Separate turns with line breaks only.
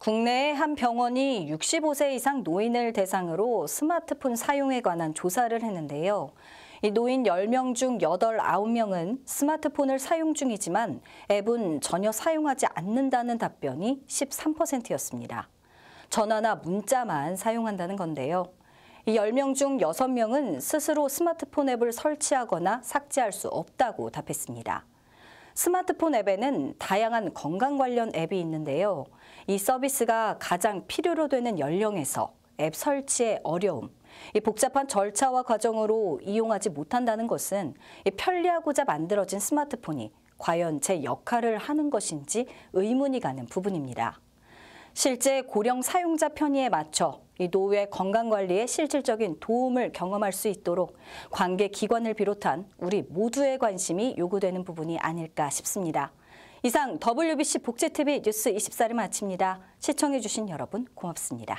국내의 한 병원이 65세 이상 노인을 대상으로 스마트폰 사용에 관한 조사를 했는데요. 이 노인 10명 중 8, 9명은 스마트폰을 사용 중이지만 앱은 전혀 사용하지 않는다는 답변이 13%였습니다. 전화나 문자만 사용한다는 건데요. 이 10명 중 6명은 스스로 스마트폰 앱을 설치하거나 삭제할 수 없다고 답했습니다. 스마트폰 앱에는 다양한 건강 관련 앱이 있는데요. 이 서비스가 가장 필요로 되는 연령에서 앱 설치의 어려움, 이 복잡한 절차와 과정으로 이용하지 못한다는 것은 편리하고자 만들어진 스마트폰이 과연 제 역할을 하는 것인지 의문이 가는 부분입니다. 실제 고령 사용자 편의에 맞춰 이 노후의 건강관리에 실질적인 도움을 경험할 수 있도록 관계기관을 비롯한 우리 모두의 관심이 요구되는 부분이 아닐까 싶습니다. 이상 WBC 복지TV 뉴스 24를 마칩니다. 시청해주신 여러분 고맙습니다.